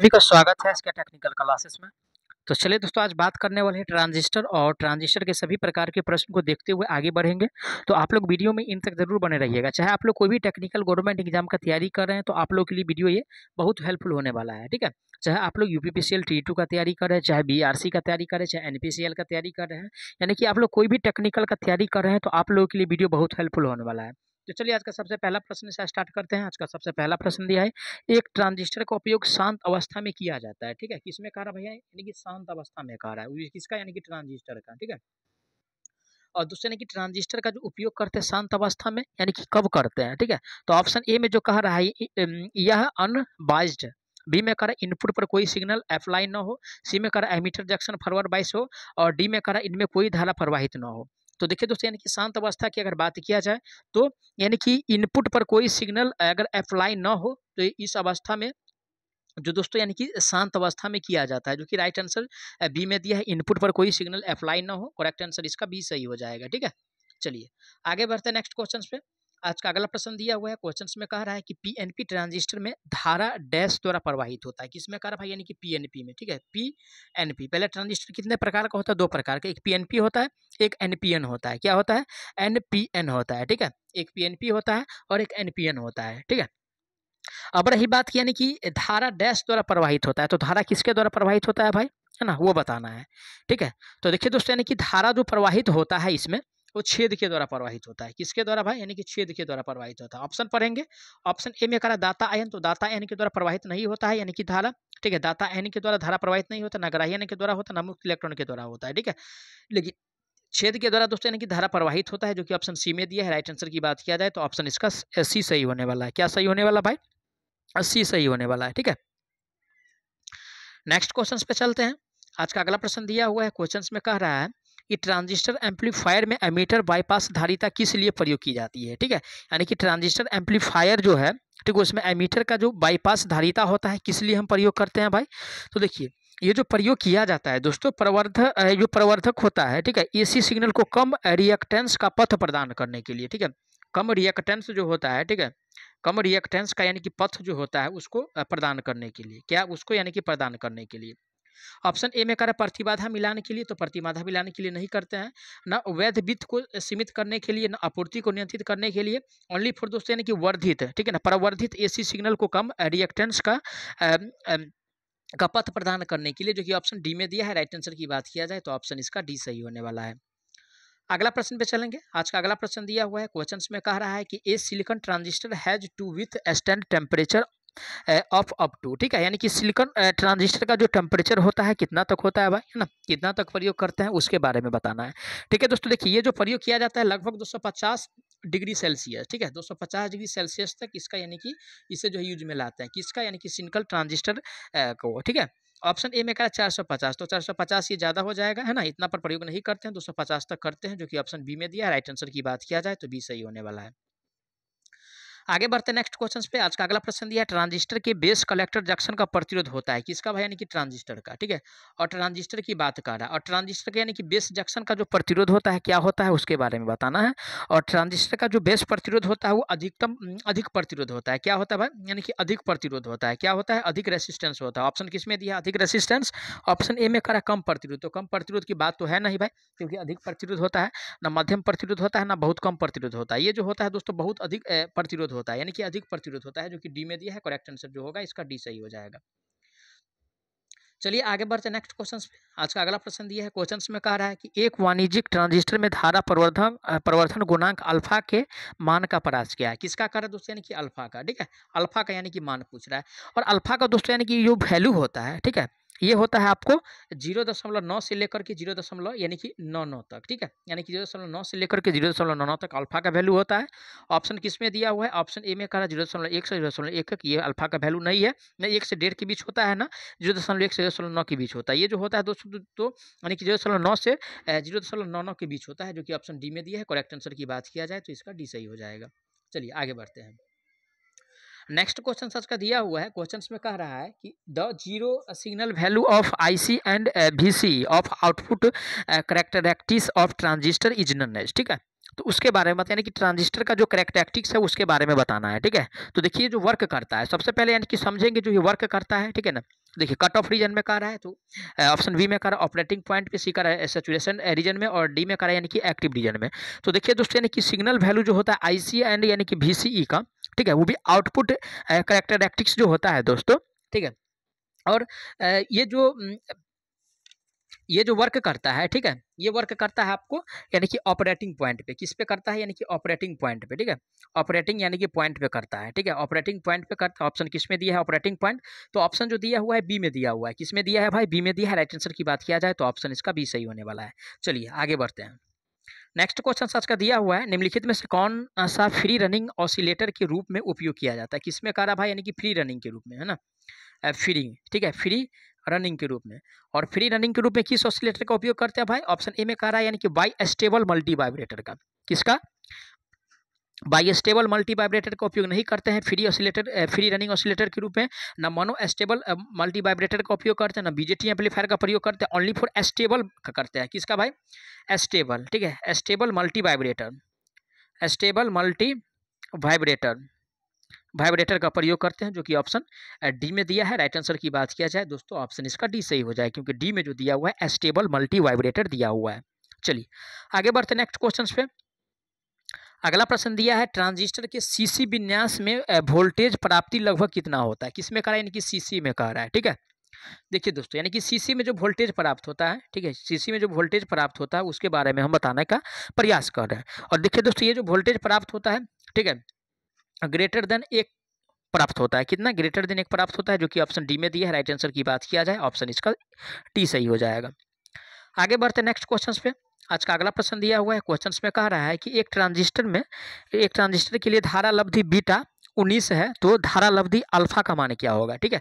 सभी का स्वागत है इसके टेक्निकल क्लासेस में तो चलिए दोस्तों आज बात करने वाले हैं ट्रांजिस्टर और ट्रांजिस्टर के सभी प्रकार के प्रश्न को देखते हुए आगे बढ़ेंगे तो आप लोग वीडियो में इन तक जरूर बने रहिएगा चाहे आप लोग कोई भी टेक्निकल गवर्नमेंट एग्जाम का तैयारी कर रहे हैं तो आप लोग के लिए वीडियो ये बहुत हेल्पफुल होने वाला है ठीक है चाहे आप लोग यू पी टी टू का तैयारी कर रहे हैं चाहे बी आर सी का तैयारी कर रहे हैं चाहे एन पी सी एल का तैयारी कर रहे हैं यानी कि आप लोग कोई भी टेक्निकल का तैयारी कर रहे हैं तो आप लोगों के लिए वीडियो बहुत हेल्पफुल होने वाला है तो चलिए आज का सबसे पहला प्रश्न से स्टार्ट करते हैं आज का सबसे पहला प्रश्न दिया है एक ट्रांजिस्टर का उपयोग शांत अवस्था में किया जाता है ठीक है किसमें कह रहा भैया यानी कि शांत अवस्था में कह रहा है किसका यानी कि ट्रांजिस्टर का ठीक है और दूसरे यानी कि ट्रांजिस्टर का जो उपयोग करते हैं शांत अवस्था में यानी कि कब करते हैं ठीक है तो ऑप्शन ए में जो कह रहा है यह अनबाइज्ड बी में करा इनपुट पर कोई सिग्नल अप्लाई ना हो सी में करा एमिटर जंक्शन फॉरवर्ड बाइस हो और डी में करा इनमें कोई धारा प्रवाहित ना हो तो देखिए दोस्तों यानी कि शांत अवस्था की अगर बात किया जाए तो यानी कि इनपुट पर कोई सिग्नल अगर अप्लाई ना हो तो इस अवस्था में जो दोस्तों यानी कि शांत अवस्था में किया जाता है जो कि राइट आंसर बी में दिया है इनपुट पर कोई सिग्नल अप्लाई ना हो करेक्ट आंसर इसका बी सही हो जाएगा ठीक है चलिए आगे बढ़ते हैं नेक्स्ट क्वेश्चन पे आज का अगला प्रश्न दिया हुआ है क्वेश्चन में कह रहा है कि पीएनपी ट्रांजिस्टर में धारा डैश द्वारा प्रवाहित होता है किसमें कह रहा भाई यानी कि पीएनपी में ठीक है पीएनपी पहले ट्रांजिस्टर कितने प्रकार का होता है दो प्रकार का एक पीएनपी होता है एक एनपीएन होता है क्या होता है एनपीएन होता है ठीक है एक पी होता है और एक एनपीएन होता है ठीक है अब रही बात यानी कि धारा डैश द्वारा प्रवाहित होता है तो धारा किसके द्वारा प्रवाहित होता है भाई है ना वो बताना है ठीक है तो देखिए दोस्तों यानी कि धारा जो प्रवाहित होता है इसमें वो तो छेद के द्वारा प्रवाहित होता है किसके द्वारा भाई यानी कि छेद के द्वारा प्रवाहित होता है ऑप्शन पढ़ेंगे ऑप्शन ए में करा दाता आयन तो दाता आयन के द्वारा प्रवाहित नहीं होता है यानी कि धारा ठीक है दाता आयन के द्वारा धारा प्रवाहित नहीं होता ना ग्राह्यन के द्वारा होता ना मुक्त इलेक्ट्रॉन के द्वारा होता है ठीक है लेकिन छेद के द्वारा दोस्तों यानी कि धारा प्रवाहित होता है जो कि ऑप्शन सी में दिया है राइट आंसर की बात किया जाए तो ऑप्शन इसका सी सही होने वाला है क्या सही होने वाला भाई सी सही होने वाला है ठीक है नेक्स्ट क्वेश्चन पे चलते हैं आज का अगला प्रश्न दिया हुआ है क्वेश्चन में कह रहा है कि ट्रांजिस्टर एम्पलीफायर में एमीटर बाईपास धारिता किस लिए प्रयोग की जाती है ठीक है यानी कि ट्रांजिस्टर एम्पलीफायर जो है ठीक है उसमें एमीटर का जो बाईपास धारिता होता है किस लिए हम प्रयोग करते हैं भाई तो देखिए ये जो प्रयोग किया जाता है दोस्तों प्रवर्धक जो प्रवर्धक होता है ठीक है एसी सिग्नल को कम रिएक्टेंस का पथ प्रदान करने के लिए ठीक है कम रिएक्टेंस जो होता है ठीक है कम रिएक्टेंस का यानी कि पथ जो होता है उसको प्रदान करने के लिए क्या उसको यानी कि प्रदान करने के लिए ऑप्शन ए में कर प्रतिबाधा मिलाने के लिए तो प्रतिबाधा मिलाने के लिए नहीं करते हैं ना वैध वित्त को सीमित करने के लिए ना आपूर्ति को नियंत्रित करने के लिए ओनली फॉर दोस्तों यानी कि वर्धित ठीक है ना प्रवर्धित एसी सिग्नल को कम रिएक्टेंस का आ, का पथ प्रदान करने के लिए जो कि ऑप्शन डी में दिया है राइट आंसर की बात किया जाए तो ऑप्शन इसका डी सही होने वाला है अगला प्रश्न पे चलेंगे आज का अगला प्रश्न दिया हुआ है क्वेश्चन में कह रहा है कि a silicon transistor has to withstand temperature of up to ठीक है यानी कि सिलिकॉन ट्रांजिस्टर का जो टेम्परेचर होता है कितना तक होता है भाई है ना कितना तक प्रयोग करते हैं उसके बारे में बताना है ठीक है दोस्तों देखिए ये जो प्रयोग किया जाता है लगभग 250 डिग्री सेल्सियस ठीक है 250 डिग्री सेल्सियस तक इसका यानी कि इसे जो है यूज में लाते हैं किसका यानी कि सिंकल ट्रांजिस्टर को ठीक है ऑप्शन ए में कह रहा है चार तो 450 ये ज़्यादा हो जाएगा है ना इतना पर प्रयोग नहीं करते हैं 250 तक करते हैं जो कि ऑप्शन बी में दिया राइट आंसर की बात किया जाए तो बी सही होने वाला है आगे बढ़ते नेक्स्ट क्वेश्चन पे आज का अगला प्रश्न दिया ट्रांजिस्टर के बेस कलेक्टर जंक्शन का प्रतिरोध होता है किसका भाई यानी कि ट्रांजिस्टर का ठीक है और ट्रांजिस्टर की बात कर रहा है और ट्रांजिस्टर के यानी कि बेस जंक्शन का जो प्रतिरोध होता है क्या होता है उसके बारे में बताना है और ट्रांजिस्टर का जो बेस प्रतिरोध होता है वो अधिकतम अधिक प्रतिरोध होता है क्या होता है भाई यानी कि अधिक प्रतिरोध होता है क्या होता है अधिक रेसिस्टेंस होता है ऑप्शन किस में दिया अधिक रेसिस्टेंस ऑप्शन ए में करा कम प्रतिरोध तो कम प्रतिरोध की बात तो है नहीं भाई क्योंकि अधिक प्रतिरोध होता है ना मध्यम प्रतिरोध होता है ना बहुत कम प्रतिरोध होता है ये जो होता है दोस्तों बहुत अधिक प्रतिरोध होता है यानी कि अधिक प्रतिरोध होता है जो कि डी में दिया है करेक्ट आंसर जो होगा इसका डी सही हो जाएगा चलिए आगे बढ़ते नेक्स्ट क्वेश्चन आज का अगला प्रश्न दिया है क्वेश्चन में कह रहा है कि एक वाणिज्यिक ट्रांजिस्टर में धारा प्रवर्धन प्रवर्धन गुणांक अल्फा के मान का परास किया है किसका कर रहा है दोस्तों यानी कि अल्फा का ठीक है अल्फा का यानी कि मान पूछ रहा है और अल्फा का दोस्तों यानी कि जो वैल्यू होता है ठीक है ये होता है आपको जीरो दशमलव नौ से लेकर के जीरो दशमलव यानी कि नौ नौ तक ठीक है यानी कि जीरो दशमलव नौ से लेकर के जीरो दशमलव नौ नौ तक अल्फा का वैल्यू होता है ऑप्शन किस में दिया हुआ है ऑप्शन ए में कह रहा है जीरो दशमलव एक से जीरो दशमलव एक तक ये अल्फा का वैल्यू नहीं है ना एक से डेढ़ के बीच होता है ना जीरो दशमलव एक से जीरो दशमलव नौ के बीच होता है ये जो होता है दोस्तों तो यानी कि जीरो दशमलव नौ से जीरो दशमलव नौ नौ के बीच होता है जो कि ऑप्शन डी में दिया है करेक्ट आंसर की बात किया जाए तो इसका डी सही हो जाएगा चलिए आगे बढ़ते हैं नेक्स्ट क्वेश्चन सच का दिया हुआ है क्वेश्चन में कह रहा है कि the zero signal value of IC and VC of output characteristics of transistor is none ठीक है तो उसके बारे में यानी कि ट्रांजिस्टर का जो करेक्टैक्टिक्स है उसके बारे में बताना है ठीक है तो देखिए जो वर्क करता है सबसे पहले यानी कि समझेंगे जो ये वर्क करता है ठीक है ना देखिए कट ऑफ रीजन में कर रहा है तो ऑप्शन uh, बी में कर रहा है ऑपरेटिंग पॉइंट पे सी कर रहा है सेचुरेशन रीजन में और डी में कर रहा है यानी कि एक्टिव रीजन में तो देखिए दोस्तों यानी कि सिग्नल वैल्यू जो होता है आईसी एंड यानी कि वीसीई e का ठीक है वो भी आउटपुट करेक्टरैक्टिक्स जो होता है दोस्तों ठीक है और ये जो ये जो वर्क करता है ठीक है ये वर्क करता है आपको यानी कि ऑपरेटिंग पॉइंट पे किस पे करता है यानी कि ऑपरेटिंग पॉइंट पे ठीक है ऑपरेटिंग यानी कि पॉइंट पे करता है ठीक है ऑपरेटिंग पॉइंट पे करता है ऑप्शन किस में दिया है ऑपरेटिंग पॉइंट तो ऑप्शन जो दिया हुआ है बी में दिया हुआ है किस में दिया है भाई बी में दिया है राइट आंसर की बात किया जाए तो ऑप्शन इसका बी सही होने वाला है चलिए आगे बढ़ते हैं नेक्स्ट क्वेश्चन सच का दिया हुआ है निम्नलिखित में से कौन सा फ्री रनिंग ऑसिलेटर के रूप में उपयोग किया जाता है किसमें कह रहा भाई यानी कि फ्री रनिंग के रूप में है ना फ्री ठीक है फ्री रनिंग के रूप में और फ्री रनिंग के रूप में किस ऑसिलेटर का उपयोग करते हैं भाई ऑप्शन ए में कह रहा है यानी कि बाई स्टेबल मल्टी वाइब्रेटर का किसका बाई स्टेबल मल्टी वाइब्रेटर का उपयोग नहीं करते हैं free oscillator free running oscillator के रूप में ना मोनो स्टेबल मल्टी वाइब्रेटर का उपयोग करते हैं ना बीजेटी एम्पलीफायर का प्रयोग करते हैं ओनली फॉर स्टेबल का करते हैं किसका भाई स्टेबल ठीक है stable multivibrator stable multivibrator vibrator का प्रयोग करते हैं जो कि ऑप्शन डी में दिया है राइट आंसर की बात किया जाए दोस्तों ऑप्शन इसका डी सही हो जाए क्योंकि डी में जो दिया हुआ है स्टेबल मल्टी वाइब्रेटर दिया हुआ है चलिए आगे बढ़ते नेक्स्ट क्वेश्चन पे अगला प्रश्न दिया है ट्रांजिस्टर के सीसी विन्यास में वोल्टेज प्राप्ति लगभग कितना होता है किस में कह रहा है यानी कि सीसी में कह रहा है ठीक है देखिए दोस्तों यानी कि सीसी में जो वोल्टेज प्राप्त होता है ठीक है सीसी में जो वोल्टेज प्राप्त होता है उसके बारे में हम बताने का प्रयास कर रहे हैं और देखिए दोस्तों ये जो वोल्टेज प्राप्त होता है ठीक है ग्रेटर देन एक प्राप्त होता है कितना ग्रेटर देन एक प्राप्त होता है जो कि ऑप्शन डी में दिया है राइट आंसर की बात किया जाए ऑप्शन इसका टी सही हो जाएगा आगे बढ़ते नेक्स्ट क्वेश्चन पे आज का अगला प्रश्न दिया हुआ है क्वेश्चन में कह रहा है कि एक ट्रांजिस्टर में एक ट्रांजिस्टर के लिए धारा लब्धि बीटा उन्नीस है तो धारा लब्धि अल्फा का मान क्या होगा ठीक है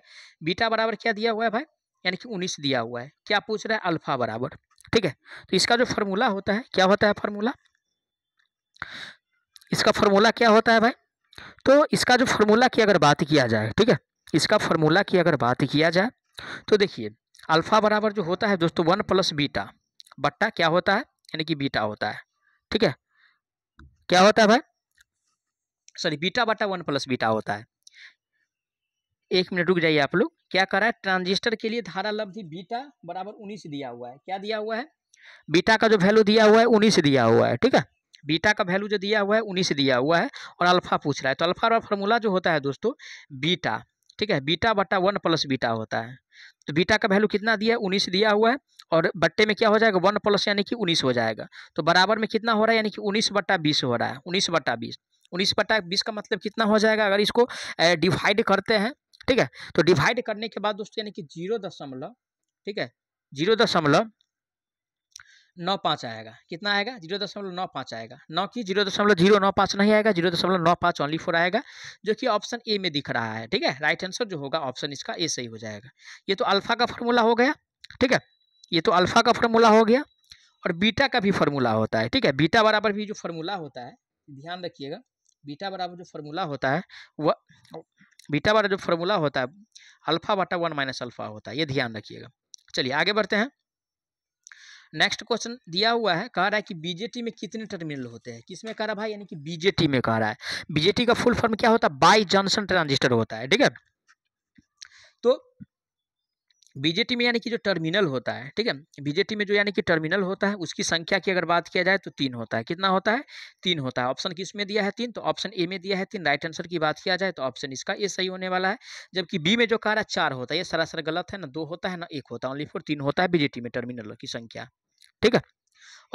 बीटा बराबर क्या दिया हुआ है भाई यानी कि उन्नीस दिया हुआ है क्या पूछ रहा है अल्फा बराबर ठीक है तो इसका जो फॉर्मूला होता है क्या होता है फॉर्मूला इसका फॉर्मूला क्या होता है भाई तो इसका जो फॉर्मूला की अगर बात किया जाए ठीक है इसका फॉर्मूला की अगर बात किया जाए तो देखिए अल्फा बराबर जो होता है दोस्तों वन प्लस बीटा बट्टा क्या होता है यानी कि बीटा होता है ठीक है क्या होता है भाई सॉरी बीटा बटा वन प्लस बीटा होता है एक मिनट रुक जाइए आप लोग क्या करा है ट्रांजिस्टर के लिए धारा लब्धि बीटा बराबर उन्नीस दिया हुआ है क्या दिया हुआ है बीटा का जो वैल्यू दिया हुआ है उन्नीस दिया हुआ है ठीक है बीटा का वैल्यू जो दिया हुआ है उन्नीस दिया हुआ है और अल्फा पूछ रहा है तो अल्फा का फॉर्मूला जो होता है दोस्तों बीटा ठीक है बीटा बटा वन प्लस बीटा होता है तो बीटा का वैल्यू कितना दिया है उन्नीस दिया हुआ है और बट्टे में क्या हो जाएगा वन प्लस यानी कि उन्नीस हो जाएगा तो बराबर में कितना हो रहा है यानी कि उन्नीस बट्टा बीस हो रहा है उन्नीस बट्टा बीस उन्नीस बट्टा बीस का मतलब कितना हो जाएगा अगर इसको डिवाइड करते हैं ठीक है तो डिवाइड करने के बाद दोस्तों यानी कि जीरो दशमलव ठीक है जीरो दशमलव नौ पाँच आएगा कितना आएगा जीरो दशमलव नौ पाँच आएगा नौ की जीरो दशमलव जीरो नौ पाँच नहीं आएगा जीरो दशमलव नौ पाँच ओनली फोर आएगा जो कि ऑप्शन ए में दिख रहा है ठीक है राइट आंसर जो होगा ऑप्शन इसका ए सही हो जाएगा ये तो अल्फा का फॉर्मूला हो गया ठीक है ये तो अल्फ़ा का फॉर्मूला हो गया और बीटा का भी फॉर्मूला होता है ठीक है बीटा बराबर भी जो फॉर्मूला होता है ध्यान रखिएगा बीटा बराबर जो फॉर्मूला होता है वह बीटा बराबर जो फॉर्मूला होता है अल्फ़ा बटा वन माइनस अल्फ़ा होता है ये ध्यान रखिएगा चलिए आगे बढ़ते हैं नेक्स्ट क्वेश्चन दिया हुआ है कह रहा है कि बीजेटी में कितने टर्मिनल होते हैं किसमें कह रहा है भाई यानी कि बीजेटी में कह रहा है बीजेटी का फुल फॉर्म क्या होता है बाई जॉनसन ट्रांजिस्टर होता है ठीक है तो बीजेटी में यानी कि जो टर्मिनल होता है ठीक है बीजेटी में जो यानी कि टर्मिनल होता है उसकी संख्या की अगर बात किया जाए तो तीन होता है कितना होता है तीन होता है ऑप्शन किस में दिया है तीन तो ऑप्शन ए में दिया है तीन राइट आंसर की बात किया जाए तो ऑप्शन इसका ए सही होने वाला है जबकि बी में जो कह रहा है चार होता है ये सरासर गलत है ना दो होता है ना एक होता है ओनली फोर तीन होता है बीजेटी में टर्मिनल की संख्या ठीक है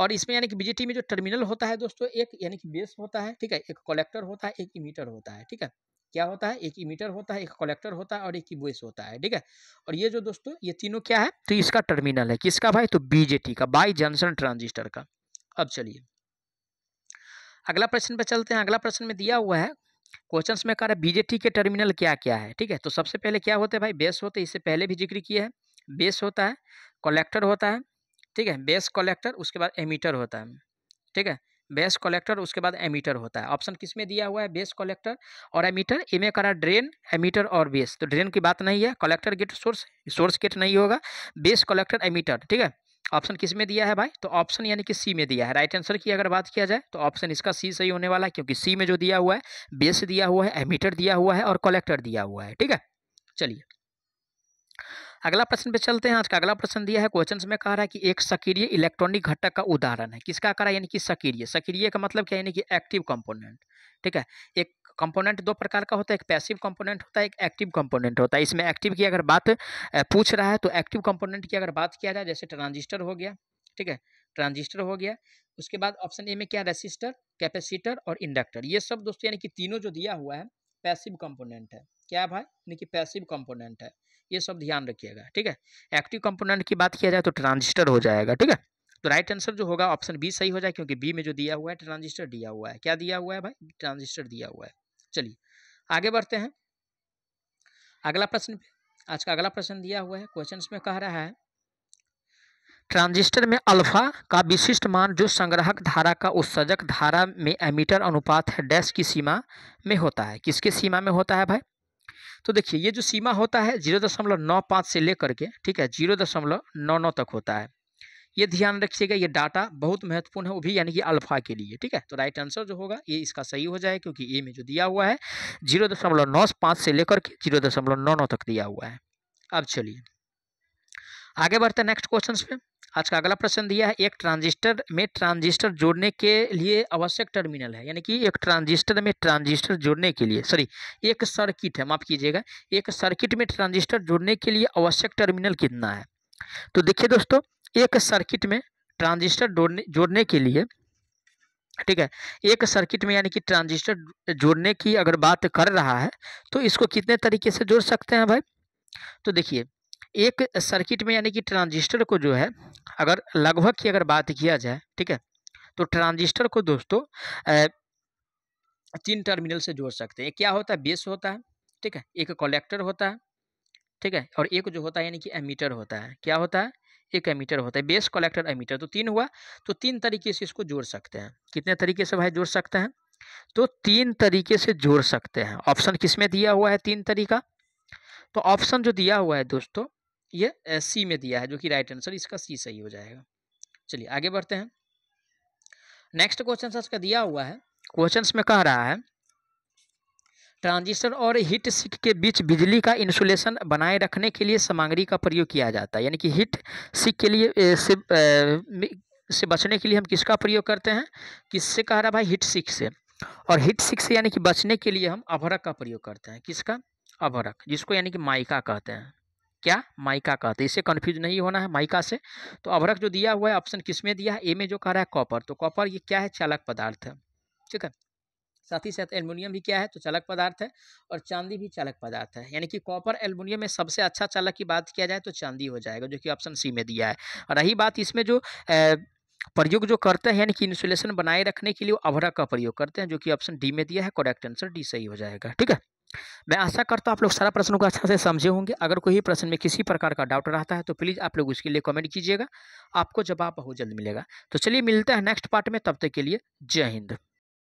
और इसमें यानी कि बीजेटी में जो टर्मिनल होता है दोस्तों एक यानी कि बेस होता है ठीक है एक कलेक्टर होता है एक इमीटर होता है ठीक है क्या होता है एक इमीटर होता है एक कलेक्टर होता है और एक बोस होता है ठीक है और ये जो दोस्तों ये तीनों क्या है तो इसका टर्मिनल है किसका भाई तो बीजेटी का बाई जंक्शन ट्रांजिस्टर का अब चलिए अगला प्रश्न पे चलते हैं अगला प्रश्न में दिया हुआ है क्वेश्चन में कह रहा है बीजेटी के टर्मिनल क्या क्या है ठीक है तो सबसे पहले क्या होते हैं भाई बेस होते हैं इससे पहले भी जिक्र किया है बेस होता है कलेक्टर होता है ठीक है बेस कलेक्टर उसके बाद एमीटर होता है ठीक है बेस कलेक्टर उसके बाद एमीटर होता है ऑप्शन किस में दिया हुआ है बेस कलेक्टर और एमीटर में करा ड्रेन एमीटर और बेस तो ड्रेन की बात नहीं है collector gate source source gate नहीं होगा बेस कलेक्टर एमीटर ठीक है ऑप्शन किस में दिया है भाई तो ऑप्शन यानी कि सी में दिया है राइट आंसर की अगर बात किया जाए तो ऑप्शन इसका सी सही होने वाला है क्योंकि सी में जो दिया हुआ है बेस दिया हुआ है एमीटर दिया हुआ है और कलेक्टर दिया हुआ है ठीक है चलिए अगला प्रश्न पे चलते हैं आज का अगला प्रश्न दिया है क्वेश्चन में कह रहा है कि एक सक्रिय इलेक्ट्रॉनिक घटक का उदाहरण है किसका कह रहा है यानी कि सक्रिय सक्रिय का मतलब क्या यानी कि एक्टिव कंपोनेंट ठीक है एक कंपोनेंट दो प्रकार का होता है एक पैसिव कंपोनेंट होता है एक एक्टिव कंपोनेंट होता है इसमें एक्टिव की अगर बात पूछ रहा है तो एक्टिव कंपोनेंट की अगर बात किया जाए जैसे ट्रांजिस्टर हो गया ठीक है ट्रांजिस्टर हो गया उसके बाद ऑप्शन ए में क्या रेसिस्टर कैपेसिटर और इंडक्टर ये सब दोस्तों यानी कि तीनों जो दिया हुआ है पैसिव कंपोनेंट है क्या भाई यानी कि पैसिव कंपोनेंट है ये सब ध्यान रखिएगा ठीक है एक्टिव कंपोनेंट की बात किया जाए तो ट्रांजिस्टर हो जाएगा ठीक है तो राइट आंसर जो होगा ऑप्शन बी सही हो जाए क्योंकि बी में जो दिया हुआ है ट्रांजिस्टर दिया हुआ है क्या दिया हुआ है भाई ट्रांजिस्टर दिया हुआ है चलिए आगे बढ़ते हैं अगला प्रश्न आज का अगला प्रश्न दिया हुआ है क्वेश्चन में कह रहा है ट्रांजिस्टर में अल्फा का विशिष्ट मान जो संग्राहक धारा का उत्सर्जक धारा में एमिटर अनुपात है डैश की सीमा में होता है किसके सीमा में होता है भाई तो देखिए ये जो सीमा होता है जीरो दशमलव नौ पाँच से लेकर के ठीक है जीरो दशमलव नौ नौ तक होता है ये ध्यान रखिएगा ये डाटा बहुत महत्वपूर्ण है वो भी यानी कि अल्फा के लिए ठीक है तो राइट आंसर जो होगा ये इसका सही हो जाए क्योंकि ए में जो दिया हुआ है जीरो दशमलव नौ पाँच से लेकर के जीरो दशमलव नौ नौ तक दिया हुआ है अब चलिए आगे बढ़ते नेक्स्ट क्वेश्चन पे आज का अगला प्रश्न दिया है एक ट्रांजिस्टर में ट्रांजिस्टर जोड़ने के लिए आवश्यक टर्मिनल है यानी कि एक ट्रांजिस्टर में ट्रांजिस्टर जोड़ने के लिए सॉरी एक सर्किट है माफ कीजिएगा एक सर्किट में ट्रांजिस्टर जोड़ने के लिए आवश्यक टर्मिनल कितना है तो देखिए दोस्तों एक सर्किट में ट्रांजिस्टर जोड़ने जोड़ने के लिए ठीक है एक सर्किट में यानी कि ट्रांजिस्टर जोड़ने की अगर बात कर रहा है तो इसको कितने तरीके से जोड़ सकते हैं भाई तो देखिए एक सर्किट में यानी कि ट्रांजिस्टर को जो है अगर लगभग की अगर बात किया जाए ठीक है तो ट्रांजिस्टर को दोस्तों तीन टर्मिनल से जोड़ सकते हैं क्या होता है बेस होता है ठीक है एक कलेक्टर होता है ठीक है और एक जो होता है यानी कि एमीटर होता है क्या होता है एक एमीटर होता है बेस कलेक्टर एमीटर तो तीन हुआ तो तीन तरीके से इसको जोड़ सकते हैं कितने तरीके से भाई जोड़ सकते हैं तो तीन तरीके से जोड़ सकते हैं ऑप्शन किस में दिया हुआ है तीन तरीका तो ऑप्शन जो दिया हुआ है दोस्तों ये सी में दिया है जो कि राइट आंसर इसका सी सही हो जाएगा चलिए आगे बढ़ते हैं नेक्स्ट क्वेश्चन सर इसका दिया हुआ है क्वेश्चन में कह रहा है ट्रांजिस्टर और हीट सिक के बीच बिजली का इंसुलेशन बनाए रखने के लिए सामग्री का प्रयोग किया जाता है यानी कि हीट सिक के लिए ए, से ए, से बचने के लिए हम किसका प्रयोग करते हैं किससे कह रहा है भाई हीट सिक से और हीट सिक से यानी कि बचने के लिए हम अभरक का प्रयोग करते हैं किसका अभरक जिसको यानी कि माइका कहते हैं क्या माइका कहते हैं इसे कन्फ्यूज नहीं होना है माइका से तो अभरक जो दिया हुआ है ऑप्शन किस में दिया है ए में जो कह रहा है कॉपर तो कॉपर ये क्या है चालक पदार्थ है ठीक है साथ ही साथ एल्युमिनियम भी क्या है तो चालक पदार्थ है और चांदी भी चालक पदार्थ है यानी कि कॉपर एल्युमिनियम में सबसे अच्छा चालक की बात किया जाए तो चांदी हो जाएगा जो कि ऑप्शन सी में दिया है और रही बात इसमें जो प्रयोग जो करते हैं यानी कि इंसुलेशन बनाए रखने के लिए अभरक का प्रयोग करते हैं जो कि ऑप्शन डी में दिया है करेक्ट आंसर डी सही हो जाएगा ठीक है मैं आशा करता हूँ आप लोग सारा प्रश्नों को अच्छा से समझे होंगे अगर कोई प्रश्न में किसी प्रकार का डाउट रहता है तो प्लीज़ आप लोग उसके लिए कमेंट कीजिएगा आपको जवाब बहुत जल्द मिलेगा तो चलिए मिलते हैं नेक्स्ट पार्ट में तब तक के लिए जय हिंद